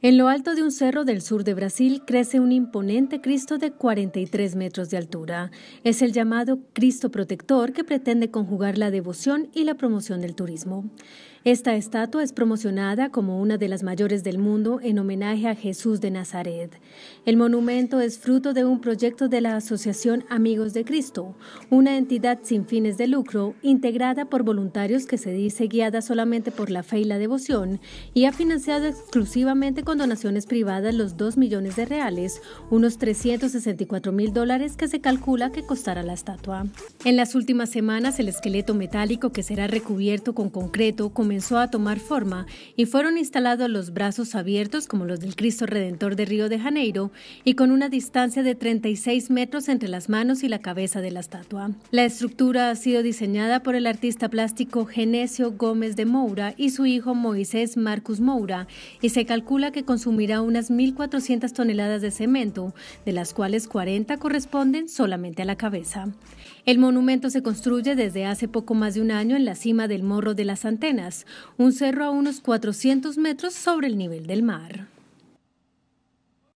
En lo alto de un cerro del sur de Brasil crece un imponente Cristo de 43 metros de altura. Es el llamado Cristo Protector que pretende conjugar la devoción y la promoción del turismo. Esta estatua es promocionada como una de las mayores del mundo en homenaje a Jesús de Nazaret. El monumento es fruto de un proyecto de la Asociación Amigos de Cristo, una entidad sin fines de lucro integrada por voluntarios que se dice guiada solamente por la fe y la devoción y ha financiado exclusivamente con donaciones privadas los 2 millones de reales, unos 364 mil dólares que se calcula que costará la estatua. En las últimas semanas, el esqueleto metálico que será recubierto con concreto comenzó a tomar forma y fueron instalados los brazos abiertos como los del Cristo Redentor de Río de Janeiro y con una distancia de 36 metros entre las manos y la cabeza de la estatua. La estructura ha sido diseñada por el artista plástico Genesio Gómez de Moura y su hijo Moisés Marcus Moura y se calcula que consumirá unas 1.400 toneladas de cemento, de las cuales 40 corresponden solamente a la cabeza. El monumento se construye desde hace poco más de un año en la cima del Morro de las Antenas, un cerro a unos 400 metros sobre el nivel del mar.